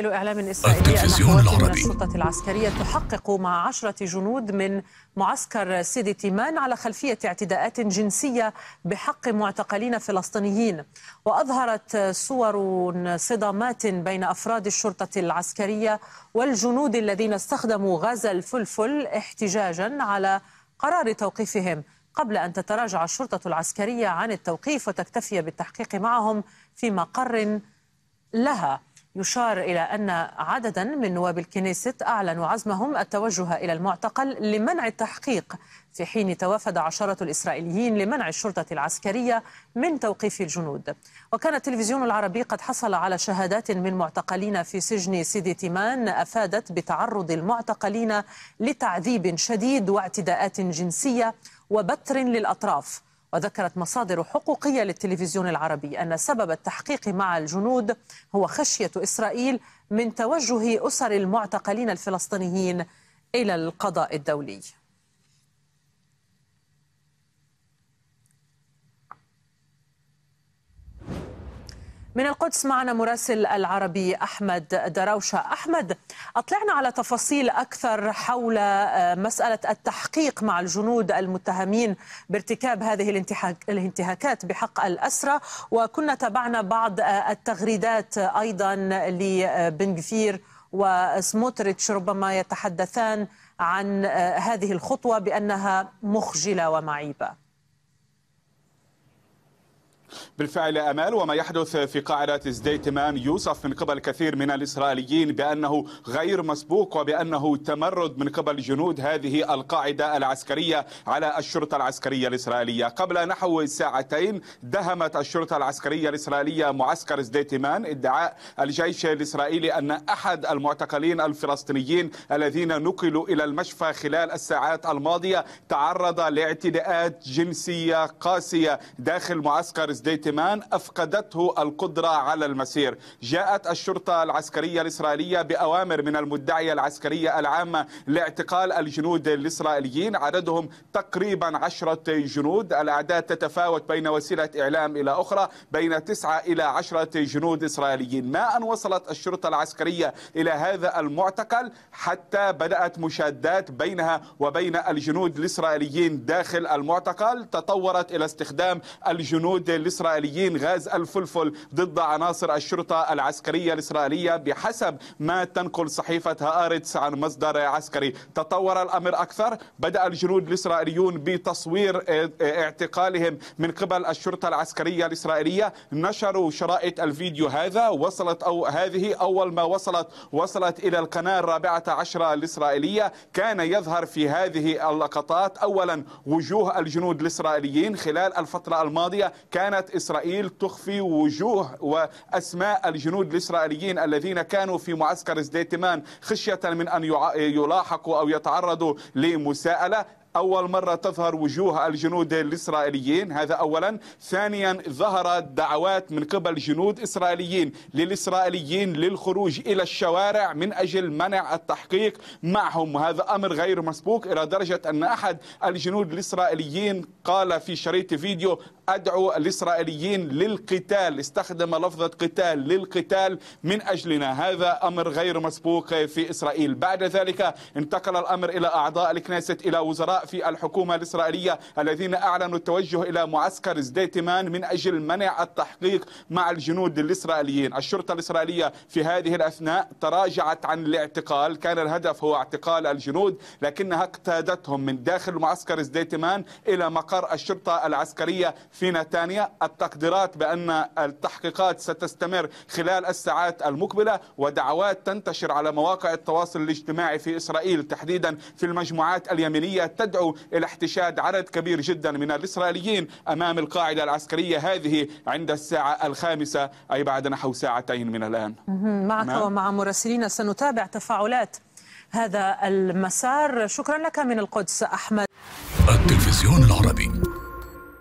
إعلام إسرائيلي التلفزيون العربي السلطة العسكرية تحقق مع عشرة جنود من معسكر سيدي تيمان على خلفية اعتداءات جنسية بحق معتقلين فلسطينيين وأظهرت صور صدامات بين أفراد الشرطة العسكرية والجنود الذين استخدموا غاز الفلفل احتجاجا على قرار توقيفهم قبل أن تتراجع الشرطة العسكرية عن التوقيف وتكتفي بالتحقيق معهم في مقر لها يشار إلى أن عددا من نواب الكنيست أعلنوا عزمهم التوجه إلى المعتقل لمنع التحقيق في حين توافد عشرة الإسرائيليين لمنع الشرطة العسكرية من توقيف الجنود وكان التلفزيون العربي قد حصل على شهادات من معتقلين في سجن سيدي تيمان أفادت بتعرض المعتقلين لتعذيب شديد واعتداءات جنسية وبتر للأطراف وذكرت مصادر حقوقية للتلفزيون العربي أن سبب التحقيق مع الجنود هو خشية إسرائيل من توجه أسر المعتقلين الفلسطينيين إلى القضاء الدولي من القدس معنا مراسل العربي أحمد دراوشة أحمد أطلعنا على تفاصيل أكثر حول آه، مسألة التحقيق مع الجنود المتهمين بارتكاب هذه الانتهاكات بحق الأسرة وكنا تابعنا بعض آه، التغريدات أيضا لبن غفير وسموتريتش ربما يتحدثان عن آه، هذه الخطوة بأنها مخجلة ومعيبة بالفعل امال وما يحدث في قاعده زدي يوصف من قبل كثير من الاسرائيليين بانه غير مسبوق وبانه تمرد من قبل جنود هذه القاعده العسكريه على الشرطه العسكريه الاسرائيليه، قبل نحو ساعتين دهمت الشرطه العسكريه الاسرائيليه معسكر زدي ادعاء الجيش الاسرائيلي ان احد المعتقلين الفلسطينيين الذين نقلوا الى المشفى خلال الساعات الماضيه تعرض لاعتداءات جنسيه قاسيه داخل معسكر ديتمان أفقدته القدرة على المسير جاءت الشرطة العسكرية الإسرائيلية بأوامر من المدعية العسكرية العامة لاعتقال الجنود الإسرائيليين عددهم تقريبا عشرة جنود الأعداد تتفاوت بين وسيلة إعلام إلى أخرى بين تسعة إلى عشرة جنود إسرائيليين ما أن وصلت الشرطة العسكرية إلى هذا المعتقل حتى بدأت مشادات بينها وبين الجنود الإسرائيليين داخل المعتقل تطورت إلى استخدام الجنود الإسرائيليين الإسرائيليين غاز الفلفل ضد عناصر الشرطة العسكرية الإسرائيلية بحسب ما تنقل صحيفة هآرتس عن مصدر عسكري تطور الأمر أكثر بدأ الجنود الإسرائيليون بتصوير اعتقالهم من قبل الشرطة العسكرية الإسرائيلية نشروا شرائط الفيديو هذا وصلت أو هذه أول ما وصلت وصلت إلى القناة الرابعة عشرة الإسرائيلية كان يظهر في هذه اللقطات أولا وجوه الجنود الإسرائيليين خلال الفترة الماضية كان كانت إسرائيل تخفي وجوه وأسماء الجنود الإسرائيليين الذين كانوا في معسكر زديتمان خشية من أن يلاحقوا أو يتعرضوا لمساءلة أول مرة تظهر وجوه الجنود الإسرائيليين هذا أولا ثانيا ظهرت دعوات من قبل جنود إسرائيليين للإسرائيليين للخروج إلى الشوارع من أجل منع التحقيق معهم وهذا أمر غير مسبوق إلى درجة أن أحد الجنود الإسرائيليين قال في شريط فيديو أدعو الإسرائيليين للقتال استخدم لفظة قتال للقتال من أجلنا هذا أمر غير مسبوق في إسرائيل بعد ذلك انتقل الأمر إلى أعضاء الكنيسة إلى وزراء في الحكومة الإسرائيلية الذين أعلنوا التوجه إلى معسكر زديتمان من أجل منع التحقيق مع الجنود الإسرائيليين الشرطة الإسرائيلية في هذه الأثناء تراجعت عن الاعتقال كان الهدف هو اعتقال الجنود لكنها اقتادتهم من داخل معسكر زديتمان إلى مقر الشرطة العسكرية في نتانيا التقديرات بأن التحقيقات ستستمر خلال الساعات المقبلة ودعوات تنتشر على مواقع التواصل الاجتماعي في إسرائيل تحديدا في المجموعات اليمينية تدعو تدعو إلى احتشاد عدد كبير جدا من الإسرائيليين أمام القاعدة العسكرية هذه عند الساعة الخامسة أي بعد نحو ساعتين من الآن معك ومع مراسلين سنتابع تفاعلات هذا المسار شكرا لك من القدس أحمد التلفزيون العربي